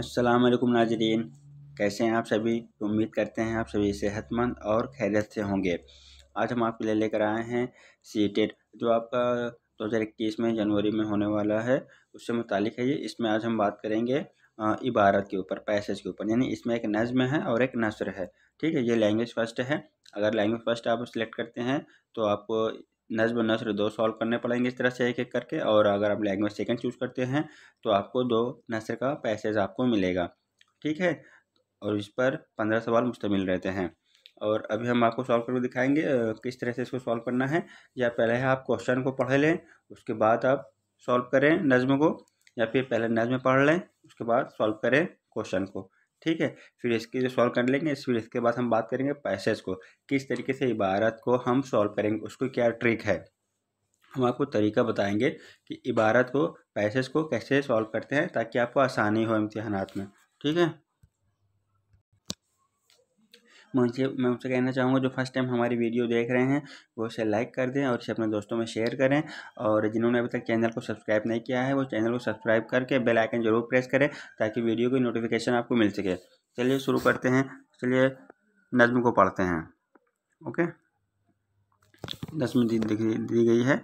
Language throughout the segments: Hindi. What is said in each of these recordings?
अस्सलाम वालेकुम नाजरीन कैसे हैं आप सभी उम्मीद करते हैं आप सभी सेहतमंद और खैरियत से होंगे आज हम आपके लिए लेकर आए हैं सी टेट जो आपका दो हज़ार इक्कीस में जनवरी में होने वाला है उससे मुतालिक है ये इसमें आज हम बात करेंगे इबारत के ऊपर पैसेज के ऊपर यानी इसमें एक नज़म है और एक नसर है ठीक है ये लैंग्वेज फर्स्ट है अगर लैंग्वेज फर्स्ट आप सिलेक्ट करते हैं तो आपको नज्म नसर दो सॉल्व करने पड़ेंगे इस तरह से एक एक करके और अगर आप लैंग्वेज सेकंड चूज़ करते हैं तो आपको दो नसर का पैसेज आपको मिलेगा ठीक है और इस पर पंद्रह सवाल मुश्तमिल रहते हैं और अभी हम आपको सॉल्व करके दिखाएंगे किस तरह से इसको सॉल्व करना है या पहले आप क्वेश्चन को पढ़ लें उसके बाद आप सॉल्व करें नज़म को या फिर पहले नज़म पढ़ लें उसके बाद सॉल्व करें क्वेश्चन को ठीक है फिर इसके जो सॉल्व कर लेंगे फिर इसके बाद हम बात करेंगे पैसेज को किस तरीके से इबारत को हम सॉल्व करेंगे उसको क्या ट्रिक है हम आपको तरीका बताएंगे कि इबारत को पैसेज को कैसे सॉल्व करते हैं ताकि आपको आसानी हो इम्तहानात में ठीक है मुझे मैं उनसे कहना चाहूँगा जो फर्स्ट टाइम हमारी वीडियो देख रहे हैं वो उसे लाइक कर दें और इसे अपने दोस्तों में शेयर करें और जिन्होंने अभी तक चैनल को सब्सक्राइब नहीं किया है वो चैनल को सब्सक्राइब करके बेल आइकन जरूर प्रेस करें ताकि वीडियो की नोटिफिकेशन आपको मिल सके चलिए शुरू करते हैं चलिए नज्म को पढ़ते हैं ओके नज्म दी गई है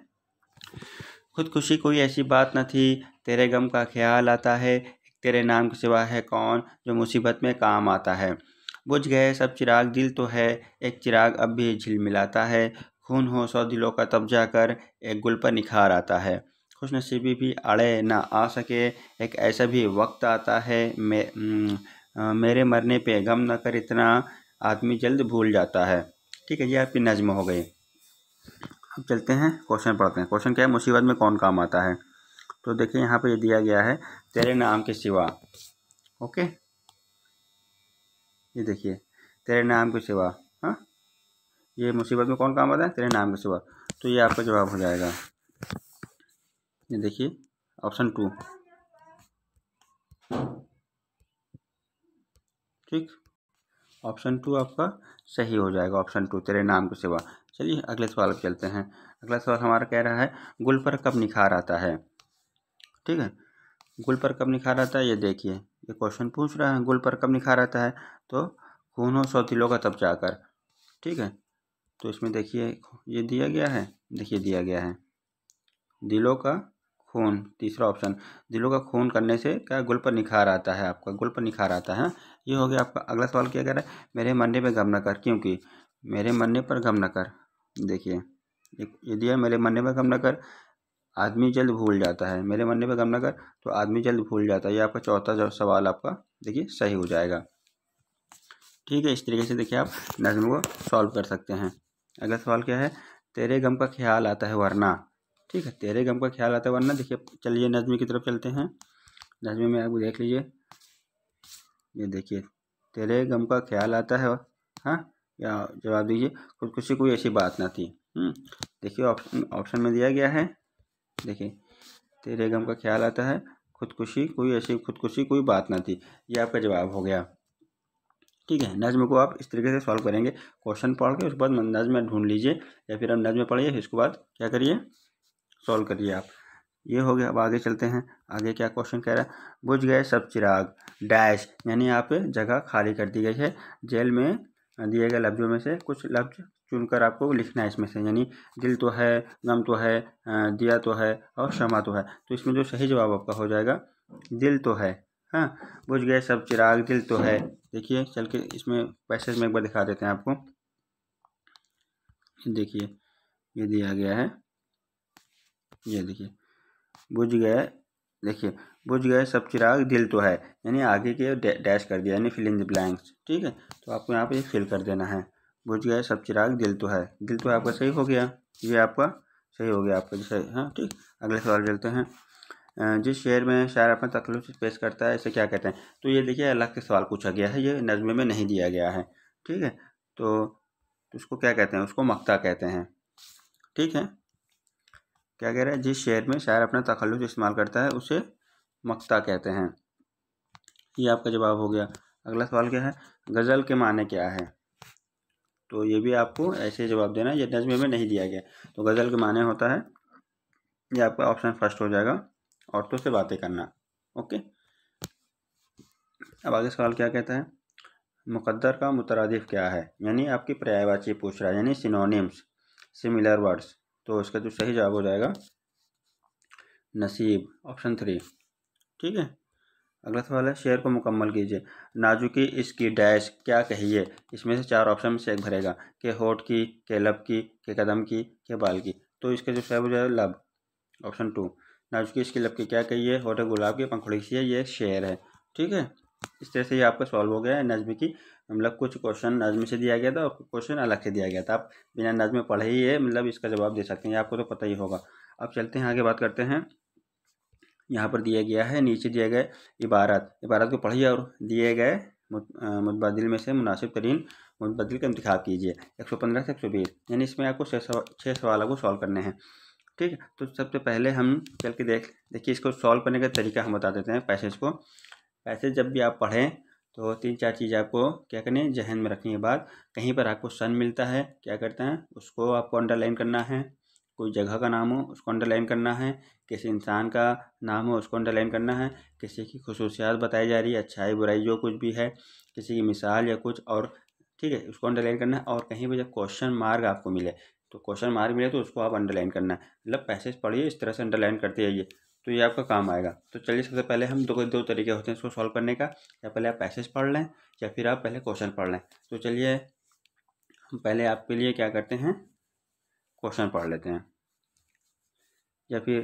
खुदकुशी कोई ऐसी बात न थी तेरे गम का ख्याल आता है तेरे नाम के सिवा है कौन जो मुसीबत में काम आता है बुझ गए सब चिराग दिल तो है एक चिराग अब भी झिलमिलाता है खून हो सौ दिलों का तब कर एक गुल पर निखार आता है खुश नसीबी भी अड़े ना आ सके एक ऐसा भी वक्त आता है मे, मेरे मरने पे गम ना कर इतना आदमी जल्द भूल जाता है ठीक है ये आपकी नज़म हो गई अब चलते हैं क्वेश्चन पढ़ते हैं क्वेश्चन क्या है मुसीबत में कौन काम आता है तो देखिए यहाँ पे ये दिया गया है तेरे नाम के सिवा ओके ये देखिए तेरे नाम के सिवा हाँ ये मुसीबत में कौन काम आता है तेरे नाम के सिवा तो ये आपका जवाब हो जाएगा ये देखिए ऑप्शन टू ठीक ऑप्शन टू आपका सही हो जाएगा ऑप्शन टू तेरे नाम के सिवा चलिए अगले सवाल पर चलते हैं अगला सवाल हमारा कह रहा है गुल पर कब निखार आता है ठीक है गुल पर कब निखार आता है ये देखिए ये क्वेश्चन पूछ रहा है गोल पर कब निखा रहता है तो खून हो सौतीलों का तब जाकर ठीक है तो इसमें देखिए ये दिया गया है देखिए दिया गया है दिलों का खून तीसरा ऑप्शन दिलों का खून करने से क्या गुल पर निखार आता है आपका गुल पर निखार आता है ये हो गया आपका अगला सवाल क्या कह रहा है मेरे मरने पर गम न कर क्योंकि मेरे मरने पर गम न कर देखिए ये दिया मेरे मरने पर गम न कर आदमी जल्द भूल जाता है मेरे मरने पर गम न कर तो आदमी जल्द भूल जाता है ये आपका चौथा जो सवाल आपका देखिए सही हो जाएगा ठीक है इस तरीके से देखिए आप नज़म को सॉल्व कर सकते हैं अगला सवाल क्या है तेरे गम का ख्याल आता है वरना ठीक है तेरे गम का ख्याल आता है वरना देखिए चलिए नज्म की तरफ चलते हैं नज्म में आप देख लीजिए ये देखिए तेरे गम का ख्याल आता है हाँ या जवाब दीजिए खुदकुशी कोई ऐसी बात ना थी हम्म, देखिए ऑप्शन ऑप्शन में दिया गया है देखिए तेरे गम का ख्याल आता है खुदकुशी कोई ऐसी खुदकुशी कोई बात ना थी ये आपका जवाब हो गया ठीक है नज्म को आप इस तरीके से सॉल्व करेंगे क्वेश्चन पढ़ के उसके बाद नज़म ढूंढ लीजिए या फिर आप नज़म पढ़िए इसके बाद क्या करिए सॉल्व करिए आप ये हो गया अब आगे चलते हैं आगे क्या क्वेश्चन कह रहा है बुझ गए सब चिराग डैश यानी यहाँ पे जगह खाली कर दी गई है जेल में दिए गए लफ्ज़ों में से कुछ लफ्ज़ चुनकर आपको लिखना है इसमें से यानी दिल तो है गम तो है दिया तो है और क्षमा तो है तो इसमें जो सही जवाब आपका हो जाएगा दिल तो है हाँ बुझ गए सब चिराग दिल तो है देखिए चल के इसमें पैसेज में एक बार दिखा देते हैं आपको देखिए ये दिया गया है ये देखिए बुझ गए देखिए बुझ गए सब चिराग दिल तो है यानी आगे के डैश कर दिया यानी फिल इन द ब्लैंक्स ठीक है तो आपको यहाँ पे फिल कर देना है बुझ गया सब चिराग दिल तो है दिल तो आपका सही हो गया ये आपका सही हो गया आपका जैसे हाँ ठीक अगले सवाल चलते हैं जिस शेर में शायर अपना से पेश करता है इसे क्या कहते हैं तो ये देखिए अलग से सवाल पूछा गया है ये नज़मे में नहीं दिया गया है ठीक है तो उसको क्या कहते हैं उसको मक्ता कहते हैं ठीक है क्या कह रहे हैं जिस शेर में शायर अपना तखलुफ इस्तेमाल करता है उसे मक्ता कहते हैं ये आपका जवाब हो गया अगला सवाल क्या है गज़ल के माने क्या है तो ये भी आपको ऐसे जवाब देना है ये नजमे में नहीं दिया गया तो गज़ल के माने होता है ये आपका ऑप्शन फर्स्ट हो जाएगा औरतों से बातें करना ओके अब आगे सवाल क्या कहता है मुकद्दर का मुतरदिफ क्या है यानी आपकी पर्यायवाची पूछ रहा है यानी सिनोनिम्स सिमिलर वर्ड्स तो इसका जो सही जवाब हो जाएगा नसीब ऑप्शन थ्री ठीक है अगला सवाल है शेयर को मुकम्मल कीजिए नाजुकी इसकी डैश क्या कहिए इसमें से चार ऑप्शन में से एक भरेगा के होठ की के लब की के कदम की के बाल की तो इसका जो सही है लब ऑप्शन टू नाजुकी इसकी लब की क्या कहिए होठ गुलाब की पंखुड़ी की ये शेयर है ठीक है इस तरह से ये आपका सॉल्व हो गया है नज़म की मतलब कुछ क्वेश्चन नज़म से दिया गया था और क्वेश्चन अलग से दिया गया था आप बिना नज़म पढ़े ही है मतलब इसका जवाब दे सकते हैं आपको तो पता ही होगा अब चलते हैं आगे बात करते हैं यहाँ पर दिया गया है नीचे दिया गया इबारत इबारत को पढ़िए और दिए गए मुतबादिल में से मुनासिब तरीन मुतबदल का इंतखब कीजिए एक सौ पंद्रह से एक सौ बीस यानी इसमें आपको छः छः सवालों को सॉल्व करने हैं ठीक है तो सबसे पहले हम चल के देख देखिए इसको सॉल्व करने का तरीका हम बता देते हैं पैसेज को पैसेज जब भी आप पढ़ें तो तीन चार चीज़ आपको क्या करनी है जहन में रखने के बाद कहीं पर आपको सन मिलता है क्या करते हैं उसको आपको अंडरलाइन करना है कोई जगह का नाम हो उसको अंडरलाइन करना है किसी इंसान का नाम हो उसको अंडरलाइन करना है किसी की खसूसियात बताई जा रही है अच्छाई बुराई जो कुछ भी है किसी की मिसाल या कुछ और ठीक है उसको अंडरलाइन करना है और कहीं पर जब क्वेश्चन मार्ग आपको मिले तो क्वेश्चन मार्ग मिले तो उसको आप अंडरलाइन करना है मतलब पैसेज पढ़िए इस तरह से अंडरलाइन करते जाइए तो ये आपका काम आएगा तो चलिए सबसे पहले हम दो दो तरीके होते हैं इसको सॉल्व करने का या पहले आप पैसेज पढ़ लें या फिर आप पहले क्वेश्चन पढ़ लें तो चलिए हम पहले आपके लिए क्या करते हैं क्वेश्चन पढ़ लेते हैं या फिर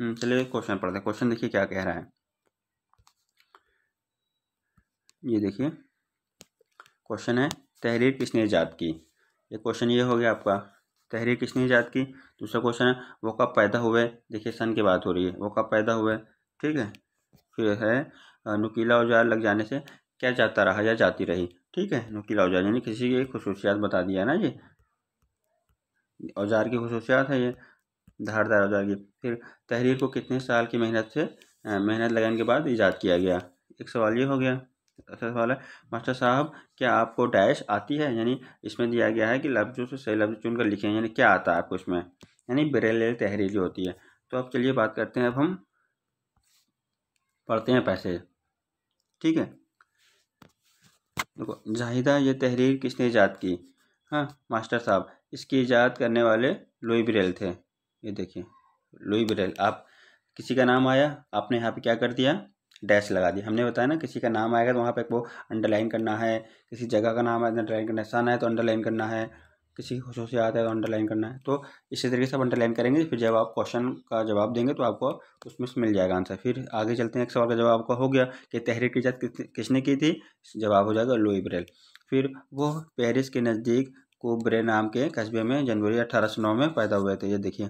हम्म, चलिए क्वेश्चन पढ़ते हैं क्वेश्चन देखिए क्या कह रहा है ये देखिए क्वेश्चन है तहरीर किसने ईजाद की ये क्वेश्चन ये हो गया आपका तहरीर किसने ईजाद की दूसरा क्वेश्चन है वो कब पैदा हुए देखिए सन की बात हो रही है वो कब पैदा हुए ठीक है फिर है नुकीला औजार लग जाने से क्या जाता रहा या जाती रही ठीक है नुकीला औजार यानी किसी की खसूसियात बता दिया ना ये औजार की खसूसियात है ये धारदार औजार की फिर तहरीर को कितने साल की मेहनत से मेहनत लगाने के बाद ईजाद किया गया एक सवाल ये हो गया अच्छा सवाल है मास्टर साहब क्या आपको डैश आती है यानी इसमें दिया गया है कि लफ्जों से सही लफ्ज चुनकर लिखें यानी क्या आता है आपको इसमें यानी बरेल तहरीर जो होती है तो अब चलिए बात करते हैं अब हम पढ़ते हैं पैसे ठीक है देखो जाहिदा ये तहरीर किसने ईजाद की हाँ मास्टर साहब इसकी इजाद करने वाले लुई ब्रेल थे ये देखिए लुई ब्रेल आप किसी का नाम आया आपने यहाँ पे क्या कर दिया डैश लगा दिया हमने बताया ना किसी का नाम आएगा तो वहाँ पे वो अंडरलाइन करना है किसी जगह का नाम है तो अंडरलाइन करना है सन है तो अंडरलाइन करना है किसी की आता है तो अंडरलाइन करना है तो इसी तरीके से आप अंडरलाइन करेंगे फिर जब आप क्वेश्चन का जवाब देंगे तो आपको उसमें से मिल जाएगा आंसर फिर आगे चलते हैं एक सवाल का जवाब आपका हो गया कि तहरीर की इजाद किसने की थी जवाब हो जाएगा लुई ब्रेल फिर वो पेरिस के नज़दीक कोबरे नाम के कस्बे में जनवरी अठारह नौ में पैदा हुए थे ये देखिए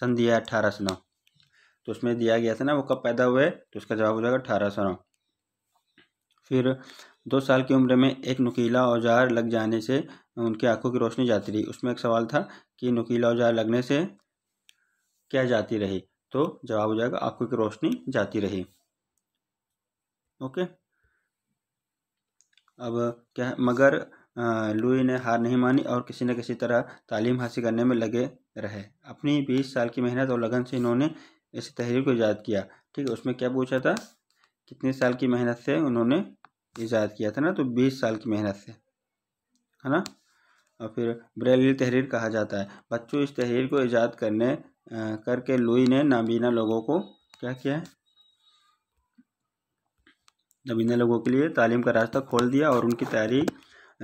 सन दिया अठारह नौ तो उसमें दिया गया था ना वो कब पैदा हुए तो उसका जवाब हो जाएगा अठारह नौ फिर दो साल की उम्र में एक नुकीला औजार लग जाने से उनकी आंखों की रोशनी जाती रही उसमें एक सवाल था कि नुकीला औजार लगने से क्या जाती रही तो जवाब हो जाएगा आंखों की रोशनी जाती रही ओके अब क्या मगर लुई ने हार नहीं मानी और किसी न किसी तरह तालीम हासिल करने में लगे रहे अपनी बीस साल की मेहनत और लगन से इन्होंने इस तहरीर को ईजाद किया ठीक है उसमें क्या पूछा था कितने साल की मेहनत से उन्होंने ईजाद किया था ना तो बीस साल की मेहनत से है ना और फिर ब्रैली तहरीर कहा जाता है बच्चों इस तहरीर को ईजाद करने आ, करके लुई ने नाबीना लोगों को क्या किया है नाबीना लोगों के लिए तालीम का रास्ता खोल दिया और उनकी तैयारी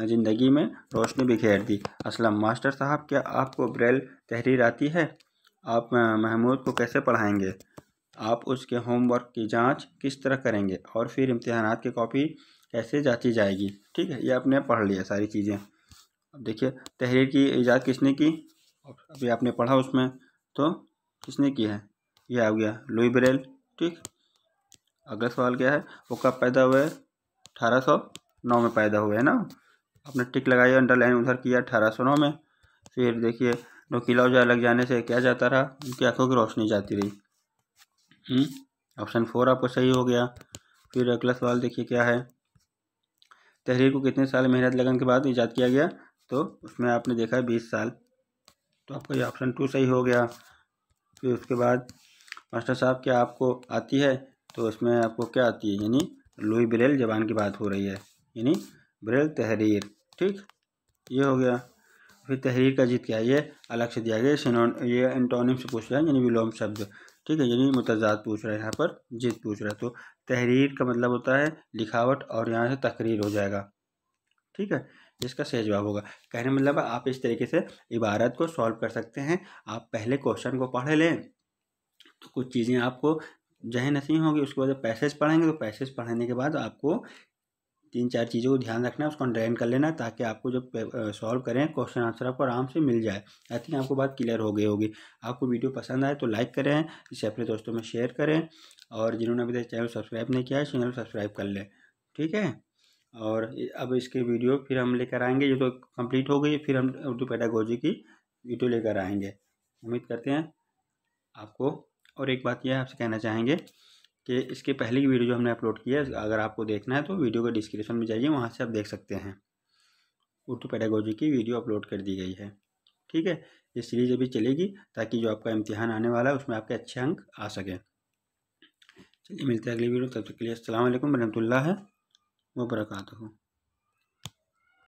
ज़िंदगी में रोशनी बिखेर दी असलम मास्टर साहब क्या आपको ब्रेल तहरीर आती है आप महमूद को कैसे पढ़ाएंगे आप उसके होमवर्क की जांच किस तरह करेंगे और फिर इम्तहान की कॉपी कैसे जाती जाएगी ठीक है ये आपने पढ़ लिया सारी चीज़ें अब देखिए तहरीर की ईजाद किसने की अभी आपने पढ़ा उसमें तो किसने की है यह आ गया लुई ब्रेल ठीक अगला सवाल क्या है वो कब पैदा हुए अठारह सौ नौ में पैदा हुए है ना आपने टिक लगाई अंडरलाइन उधर किया अठारह सौ नौ में फिर देखिए नोकीला उजा लग जाने से क्या जाता रहा उनकी आंखों की रोशनी जाती रही ऑप्शन हम्म, फोर आपको सही हो गया फिर अगला सवाल देखिए क्या है तहरीर को कितने साल मेहनत लगन के बाद ईजाद किया गया तो उसमें आपने देखा है बीस साल तो आपका ये ऑप्शन टू सही हो गया फिर उसके बाद मास्टर साहब क्या आपको आती है तो इसमें आपको क्या आती है यानी लुई ब्रेल जबान की बात हो रही है यानी ब्रेल तहरीर ठीक ये हो गया फिर तहरीर का जिद क्या है ये अलग से दिया गया सिनोन ये एंटोनिम से पूछ रहे हैं यानी विलोम शब्द ठीक है यानी मुतजाद पूछ रहा है यहाँ पर जिद पूछ रहे हैं तो तहरीर का मतलब होता है लिखावट और यहाँ से तकरीर हो जाएगा ठीक है इसका सही जवाब होगा कहने मतलब आप इस तरीके से इबारत को सॉल्व कर सकते हैं आप पहले क्वेश्चन को पढ़ लें तो कुछ चीज़ें आपको जहन नसीम होगी उसके बाद पैसेज पढ़ेंगे तो पैसेज पढ़ने के बाद आपको तीन चार चीज़ों को ध्यान रखना है उसको ड्रैन कर लेना ताकि आपको जब सॉल्व करें क्वेश्चन आंसर आपको आराम से मिल जाए आई थिंक आपको बात क्लियर हो गई होगी आपको वीडियो पसंद आए तो लाइक करें इसे अपने दोस्तों में शेयर करें और जिन्होंने अभी तक चैनल सब्सक्राइब नहीं किया है चैनल सब्सक्राइब कर लें ठीक है और अब इसके वीडियो फिर हम लेकर आएंगे ये तो कंप्लीट हो गई फिर हम उर्दू पैडागोजी की वीडियो लेकर आएंगे उम्मीद करते हैं आपको और एक बात यह आपसे कहना चाहेंगे कि इसकी पहली वीडियो हमने अपलोड की है अगर आपको देखना है तो वीडियो के डिस्क्रिप्शन में जाइए वहाँ से आप देख सकते हैं उर्दू पैडागोजी की वीडियो अपलोड कर दी गई है ठीक है ये सीरीज़ अभी चलेगी ताकि जो आपका इम्तिहान आने वाला है उसमें आपके अच्छे अंक आ सकें चलिए मिलते हैं अगली वीडियो तब तक के लिए असल वरहमल वबरकू